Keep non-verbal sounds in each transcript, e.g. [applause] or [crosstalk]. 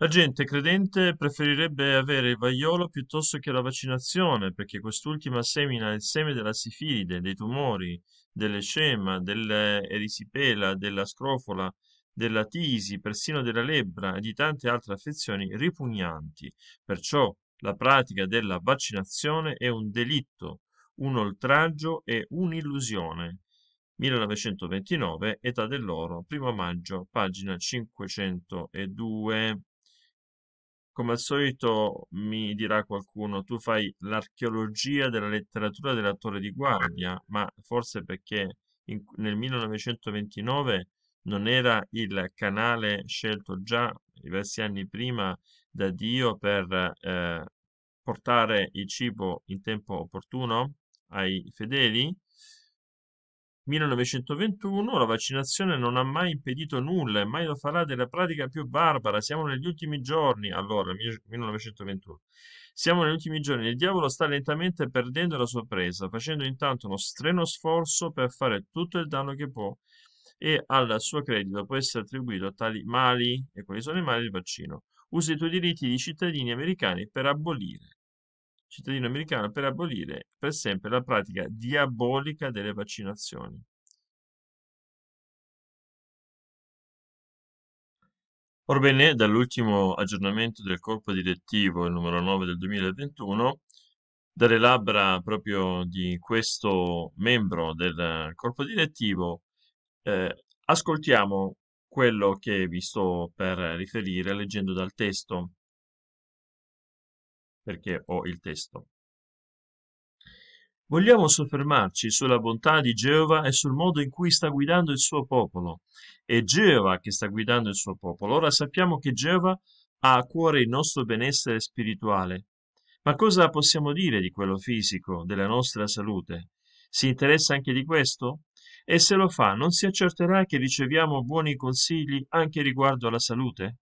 La gente credente preferirebbe avere il vaiolo piuttosto che la vaccinazione, perché quest'ultima semina il seme della sifilide, dei tumori, dell'ecema, dell'erisipela, della scrofola, della tisi, persino della lebbra e di tante altre affezioni ripugnanti. Perciò la pratica della vaccinazione è un delitto, un oltraggio e un'illusione. 1929, età dell'oro, primo maggio, pagina 502. Come al solito mi dirà qualcuno, tu fai l'archeologia della letteratura della Torre di guardia, ma forse perché in, nel 1929 non era il canale scelto già diversi anni prima da Dio per eh, portare il cibo in tempo opportuno ai fedeli? 1921 la vaccinazione non ha mai impedito nulla e mai lo farà della pratica più barbara. Siamo negli ultimi giorni. Allora, 1921. Siamo negli ultimi giorni. Il diavolo sta lentamente perdendo la sua presa, facendo intanto uno streno sforzo per fare tutto il danno che può e al suo credito può essere attribuito tali mali, e quali sono i mali del vaccino. Usa i tuoi diritti di cittadini americani per abolire cittadino americano per abolire per sempre la pratica diabolica delle vaccinazioni. Orbene, dall'ultimo aggiornamento del corpo direttivo, il numero 9 del 2021, dalle labbra proprio di questo membro del corpo direttivo, eh, ascoltiamo quello che vi sto per riferire leggendo dal testo perché ho il testo. Vogliamo soffermarci sulla bontà di Geova e sul modo in cui sta guidando il suo popolo. È Geova che sta guidando il suo popolo. Ora sappiamo che Geova ha a cuore il nostro benessere spirituale. Ma cosa possiamo dire di quello fisico, della nostra salute? Si interessa anche di questo? E se lo fa, non si accerterà che riceviamo buoni consigli anche riguardo alla salute?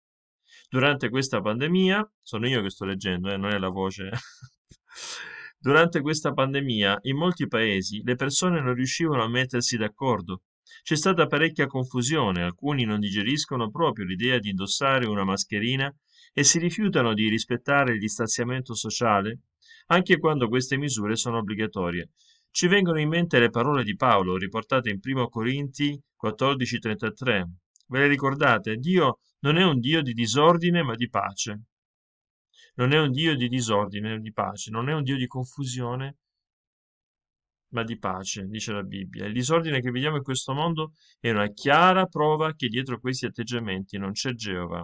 Durante questa pandemia, sono io che sto leggendo, eh, non è la voce. [laughs] Durante questa pandemia, in molti paesi le persone non riuscivano a mettersi d'accordo. C'è stata parecchia confusione, alcuni non digeriscono proprio l'idea di indossare una mascherina e si rifiutano di rispettare il distanziamento sociale, anche quando queste misure sono obbligatorie. Ci vengono in mente le parole di Paolo riportate in 1 Corinti 14:33. Ve le ricordate? Dio non è un Dio di disordine, ma di pace. Non è un Dio di disordine, di pace. Non è un Dio di confusione, ma di pace, dice la Bibbia. Il disordine che vediamo in questo mondo è una chiara prova che dietro questi atteggiamenti non c'è Geova.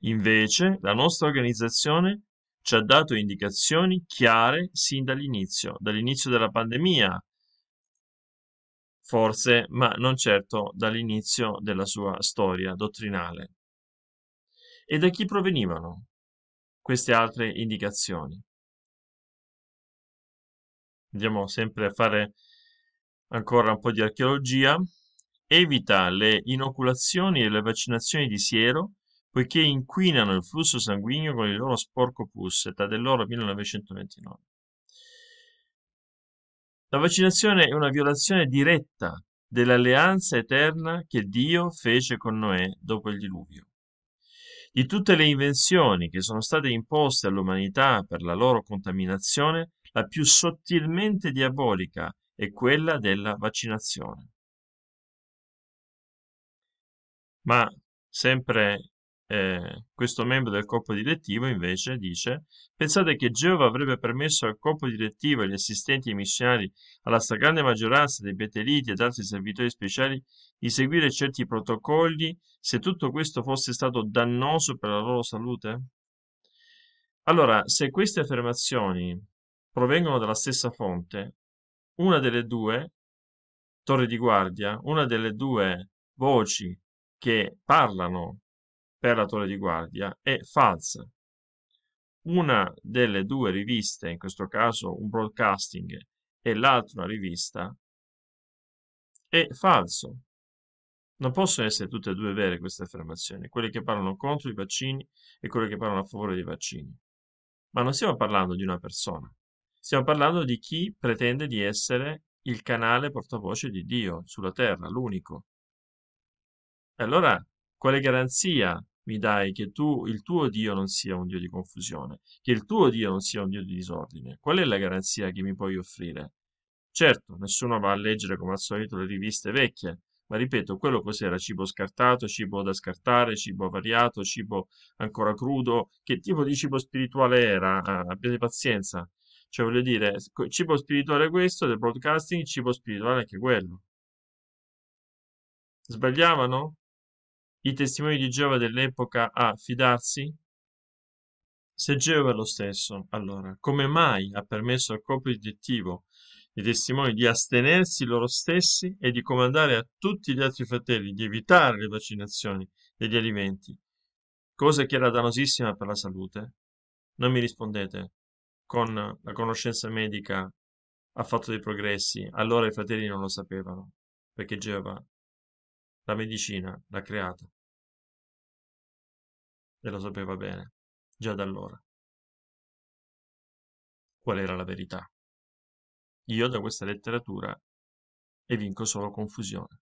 Invece, la nostra organizzazione ci ha dato indicazioni chiare sin dall'inizio, dall'inizio della pandemia, forse, ma non certo dall'inizio della sua storia dottrinale. E da chi provenivano queste altre indicazioni? Andiamo sempre a fare ancora un po' di archeologia. Evita le inoculazioni e le vaccinazioni di siero poiché inquinano il flusso sanguigno con il loro sporco pus, età dell'oro 1929. La vaccinazione è una violazione diretta dell'alleanza eterna che Dio fece con Noè dopo il diluvio. Di tutte le invenzioni che sono state imposte all'umanità per la loro contaminazione, la più sottilmente diabolica è quella della vaccinazione. Ma sempre eh, questo membro del corpo direttivo invece dice pensate che Geova avrebbe permesso al corpo direttivo e agli assistenti e missionari alla stragrande maggioranza dei beteliti ed altri servitori speciali di seguire certi protocolli se tutto questo fosse stato dannoso per la loro salute? Allora, se queste affermazioni provengono dalla stessa fonte, una delle due torre di guardia, una delle due voci che parlano per la torre di guardia è falsa. Una delle due riviste, in questo caso un broadcasting e l'altra rivista, è falso. Non possono essere tutte e due vere queste affermazioni, quelle che parlano contro i vaccini e quelle che parlano a favore dei vaccini. Ma non stiamo parlando di una persona, stiamo parlando di chi pretende di essere il canale portavoce di Dio sulla terra, l'unico. E allora, quale garanzia mi dai che tu, il tuo Dio non sia un Dio di confusione, che il tuo Dio non sia un Dio di disordine. Qual è la garanzia che mi puoi offrire? Certo, nessuno va a leggere come al solito le riviste vecchie, ma ripeto, quello cos'era? Cibo scartato, cibo da scartare, cibo variato, cibo ancora crudo? Che tipo di cibo spirituale era? Ah, abbiate pazienza. Cioè, voglio dire, cibo spirituale questo del broadcasting, cibo spirituale anche quello. Sbagliavano? i testimoni di Geova dell'epoca a fidarsi? Se Geova lo stesso, allora, come mai ha permesso al corpo direttivo i testimoni di astenersi loro stessi e di comandare a tutti gli altri fratelli di evitare le vaccinazioni e gli alimenti, cosa che era dannosissima per la salute? Non mi rispondete con la conoscenza medica ha fatto dei progressi, allora i fratelli non lo sapevano, perché Geova la medicina l'ha creata e lo sapeva bene, già da allora. Qual era la verità? Io da questa letteratura evinco solo confusione.